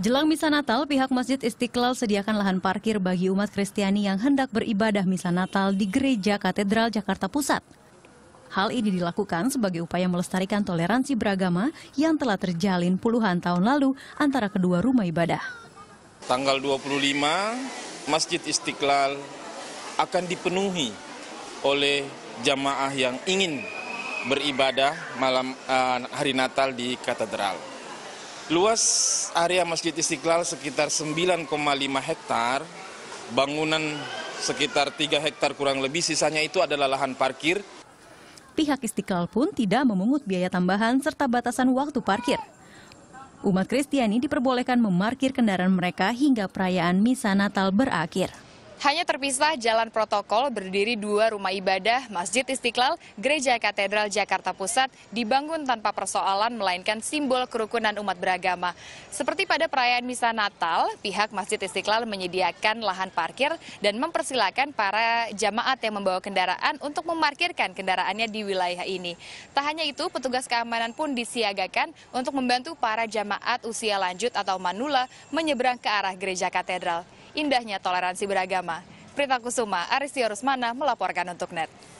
Jelang misa Natal, pihak Masjid Istiqlal sediakan lahan parkir bagi umat Kristiani yang hendak beribadah misa Natal di Gereja Katedral Jakarta Pusat. Hal ini dilakukan sebagai upaya melestarikan toleransi beragama yang telah terjalin puluhan tahun lalu antara kedua rumah ibadah. Tanggal 25, Masjid Istiqlal akan dipenuhi oleh jamaah yang ingin beribadah malam uh, hari Natal di katedral. Luas area Masjid Istiqlal sekitar 9,5 hektar, bangunan sekitar 3 hektar kurang lebih, sisanya itu adalah lahan parkir. Pihak Istiqlal pun tidak memungut biaya tambahan serta batasan waktu parkir. Umat Kristiani diperbolehkan memarkir kendaraan mereka hingga perayaan Misa Natal berakhir. Hanya terpisah jalan protokol berdiri dua rumah ibadah, Masjid Istiqlal, Gereja Katedral Jakarta Pusat, dibangun tanpa persoalan melainkan simbol kerukunan umat beragama. Seperti pada perayaan Misa Natal, pihak Masjid Istiqlal menyediakan lahan parkir dan mempersilahkan para jamaat yang membawa kendaraan untuk memarkirkan kendaraannya di wilayah ini. Tak hanya itu, petugas keamanan pun disiagakan untuk membantu para jamaat usia lanjut atau manula menyeberang ke arah Gereja Katedral indahnya toleransi beragama. Prita Kusuma, Aristia Rusmana melaporkan untuk NET.